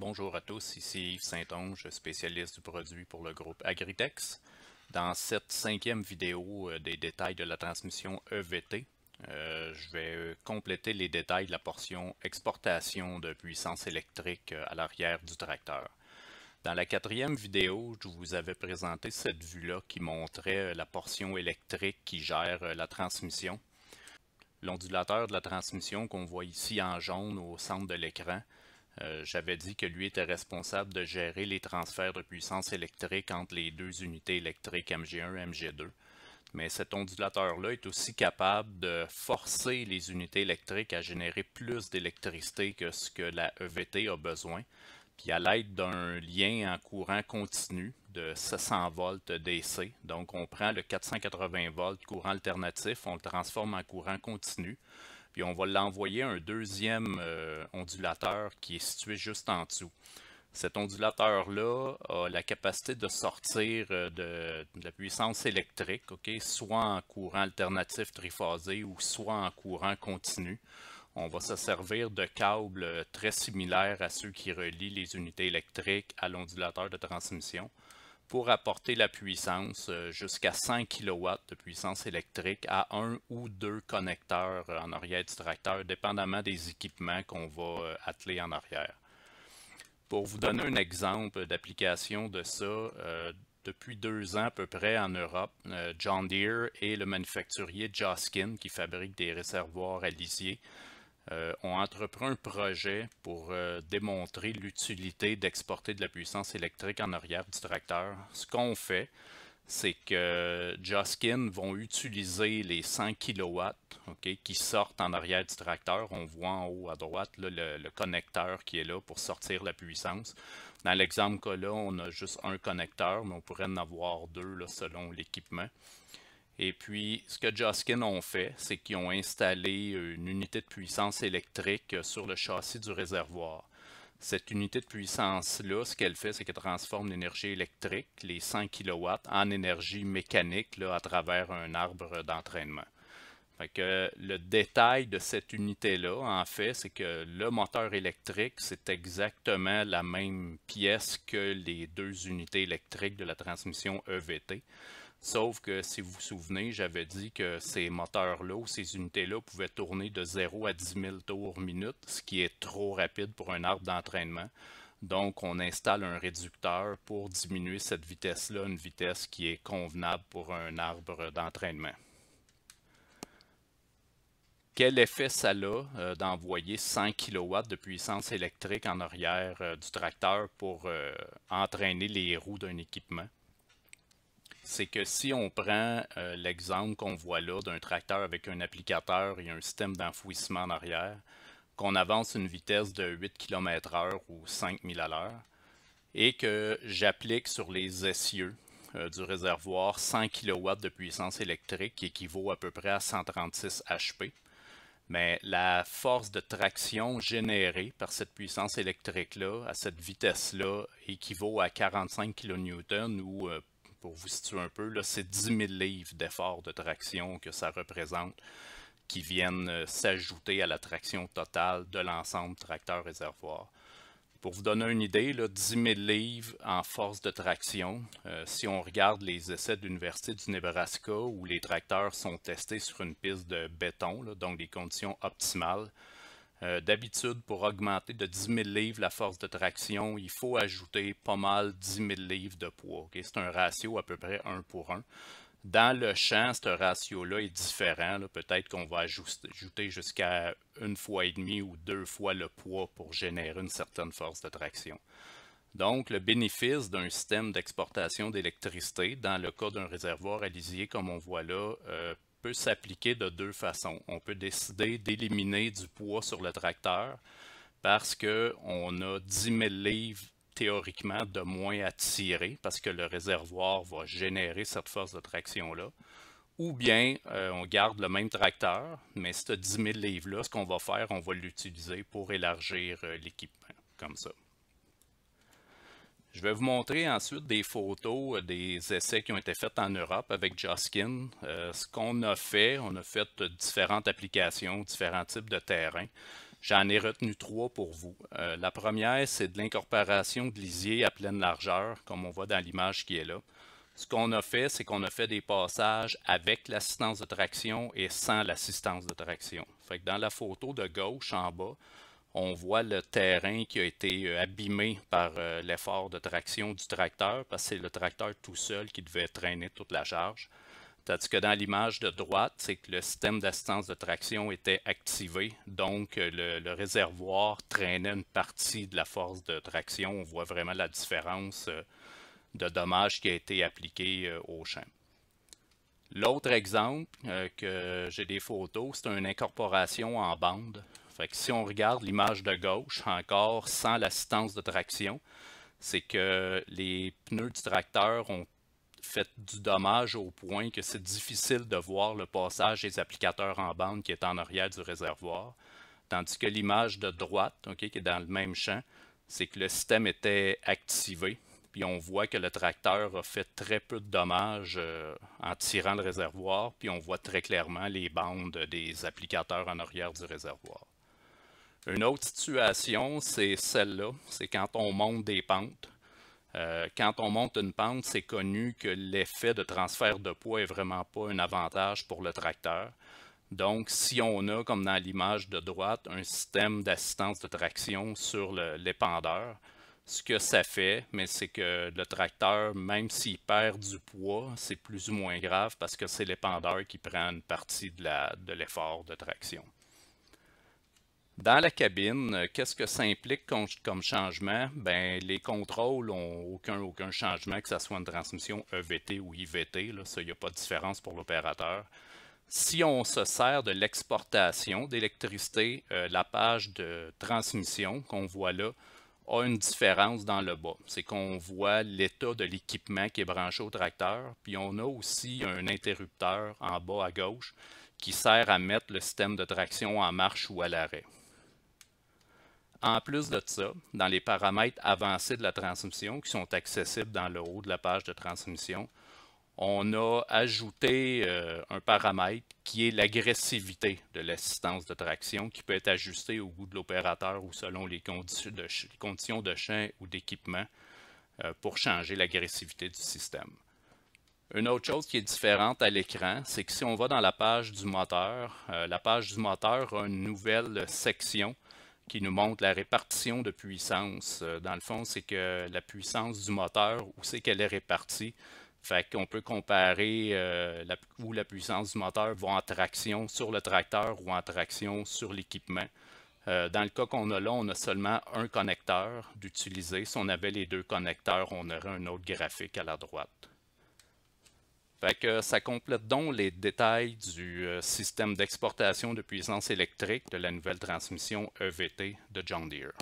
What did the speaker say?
Bonjour à tous, ici Yves Saint-Onge, spécialiste du produit pour le groupe Agritex. Dans cette cinquième vidéo euh, des détails de la transmission EVT, euh, je vais euh, compléter les détails de la portion exportation de puissance électrique à l'arrière du tracteur. Dans la quatrième vidéo, je vous avais présenté cette vue-là qui montrait la portion électrique qui gère la transmission. L'ondulateur de la transmission qu'on voit ici en jaune au centre de l'écran euh, j'avais dit que lui était responsable de gérer les transferts de puissance électrique entre les deux unités électriques MG1 et MG2. Mais cet ondulateur-là est aussi capable de forcer les unités électriques à générer plus d'électricité que ce que la EVT a besoin. Puis à l'aide d'un lien en courant continu de 600 volts DC, donc on prend le 480 volts courant alternatif, on le transforme en courant continu puis on va l'envoyer à un deuxième euh, ondulateur qui est situé juste en dessous. Cet ondulateur-là a la capacité de sortir euh, de, la puissance électrique, soit en courant alternatif triphasé ou soit en courant continu. On va se servir de câbles euh, très similaires à ceux qui relient les unités électriques à l'ondulateur de transmission pour apporter la puissance euh, jusqu'à 100 kW de puissance électrique à un ou deux connecteurs euh, en arrière du tracteur, dépendamment des équipements qu'on va euh, atteler en arrière. Pour vous donner un exemple d'application de ça, depuis deux ans à peu près en Europe, John Deere et le manufacturier Joskin, qui fabrique des réservoirs à lisier, euh, on entreprend un projet pour euh, démontrer l'utilité d'exporter de la puissance électrique en arrière du tracteur. Ce qu'on fait, c'est que Joskin vont utiliser les 100 kW qui sortent en arrière du tracteur. On voit en haut à droite le, connecteur qui est là pour sortir la puissance. Dans l'exemple cas là, on a juste un connecteur, mais on pourrait en avoir deux selon l'équipement. Et puis, ce que Joskin ont fait, c'est qu'ils ont installé une unité de puissance électrique sur le châssis du réservoir. Cette unité de puissance-là, ce qu'elle fait, c'est qu'elle transforme l'énergie électrique, les 100 kW, en énergie mécanique à travers un arbre d'entraînement que le détail de cette unité-là, en fait, c'est que le moteur électrique, c'est exactement la même pièce que les deux unités électriques de la transmission EVT. Sauf que si vous vous souvenez, j'avais dit que ces moteurs-là ou ces unités-là pouvaient tourner de 0 à 10 000 tours minute, ce qui est trop rapide pour un arbre d'entraînement. Donc, on installe un réducteur pour diminuer cette vitesse-là, une vitesse qui est convenable pour un arbre d'entraînement quel effet ça a euh, d'envoyer 100 kW de puissance électrique en arrière euh, du tracteur pour euh, entraîner les roues d'un équipement? c'est que si on prend l'exemple qu'on voit là d'un tracteur avec un applicateur et un système d'enfouissement en arrière, qu'on avance une vitesse de 8 km h ou 5000 à l'heure, et que j'applique sur les essieux du réservoir 100 kW de puissance électrique qui équivaut à peu près à 136 HP, mais la force de traction générée par cette puissance électrique-là, à cette vitesse-là, équivaut à 45 kN ou, euh, pour vous situer un peu, c'est 10 000 livres d'effort de traction que ça représente qui viennent euh, s'ajouter à la traction totale de l'ensemble tracteur-réservoir. Pour vous donner une idée, 10 000 livres en force de traction. Euh, si on regarde les essais de l'Université du Nebraska où les tracteurs sont testés sur une piste de béton, donc des conditions optimales, euh, D'habitude, pour augmenter de 10 000 livres la force de traction, il faut ajouter pas mal 10 000 livres de poids. C'est un ratio à peu près 1 pour 1. Dans le champ, ce ratio-là est différent. Peut-être qu'on va ajouter jusqu'à une fois et demie ou deux fois le poids pour générer une certaine force de traction. Donc, le bénéfice d'un système d'exportation d'électricité, dans le cas d'un réservoir à comme on voit là, euh, peut s'appliquer de deux façons. On peut décider d'éliminer du poids sur le tracteur parce qu'on a 10 000 livres théoriquement de moins à parce que le réservoir va générer cette force de traction-là. Ou bien euh, on garde le même tracteur, mais as 10 000 livres-là, ce qu'on va faire, on va l'utiliser pour élargir euh, l'équipement, comme ça. Je vais vous montrer ensuite des photos euh, des essais qui ont été faits en Europe avec Joskin. ce qu'on a fait, on a fait différentes applications, différents types de terrains. J'en ai retenu trois pour vous. Euh, la première, c'est de l'incorporation de lisier à pleine largeur, comme on voit dans l'image qui est là. Ce qu'on a fait, c'est qu'on a fait des passages avec l'assistance de traction et sans l'assistance de traction. Fait dans la photo de gauche en bas, on voit le terrain qui a été euh, abîmé par euh, l'effort de traction du tracteur, parce que c'est le tracteur tout seul qui devait traîner toute la charge dire que dans l'image de droite, c'est que le système d'assistance de traction était activé, donc euh, le, réservoir traînait une partie de la force de traction. On voit vraiment la différence euh, de dommages qui a été appliqué euh, au champ. L'autre exemple que j'ai des photos, c'est une incorporation en bande. Fait si on regarde l'image de gauche, encore sans l'assistance de traction, c'est que les pneus du tracteur ont fait du dommage au point que c'est difficile de voir le passage des applicateurs en bande qui est en arrière du réservoir. Tandis que l'image de droite, qui est dans le même champ, c'est que le système était activé. Puis on voit que le tracteur a fait très peu de dommages euh, en tirant le réservoir. Puis on voit très clairement les bandes des applicateurs en arrière du réservoir. Une autre situation, c'est celle-là. C'est quand on monte des pentes. Euh, quand on monte une pente, c'est connu que l'effet de transfert de poids est vraiment pas un avantage pour le tracteur. Donc, si on a, comme dans l'image de droite, un système d'assistance de traction sur l'épandeur, ce que ça fait, mais c'est que le tracteur, même s'il perd du poids, c'est plus ou moins grave parce que c'est l'épandeur qui prend une partie de l'effort de traction. Dans la cabine, euh, qu'est-ce que ça implique comme changement? Ben, les contrôles n'ont aucun, aucun changement, que ce soit une transmission EVT ou IVT. Là, ça, il n'y a pas de différence pour l'opérateur. Si on se sert de l'exportation d'électricité, euh, la page de transmission qu'on voit là a une différence dans le bas. C'est qu'on voit l'état de l'équipement qui est branché au tracteur, puis on a aussi un interrupteur en bas à gauche qui sert à mettre le système de traction en marche ou à l'arrêt. En plus de ça, dans les paramètres avancés de la transmission qui sont accessibles dans le haut de la page de transmission, on a ajouté euh, un paramètre qui est l'agressivité de l'assistance de traction qui peut être ajustée au goût de l'opérateur ou selon les conditions de, conditions champ ou d'équipement euh, pour changer l'agressivité du système. Une autre chose qui est différente à l'écran, c'est que si on va dans la page du moteur, euh, la page du moteur a une nouvelle section qui nous montre la répartition de puissance. Euh, dans le fond, c'est que la puissance du moteur, où c'est qu'elle est répartie. Fait qu'on peut comparer euh, où la puissance du moteur va en traction sur le tracteur ou en traction sur l'équipement. Euh, dans le cas qu'on a là, on a seulement un connecteur d'utiliser. Si on avait les deux connecteurs, on aurait un autre graphique à la droite ça complète donc les détails du euh, système d'exportation de puissance électrique de la nouvelle transmission EVT de John Deere.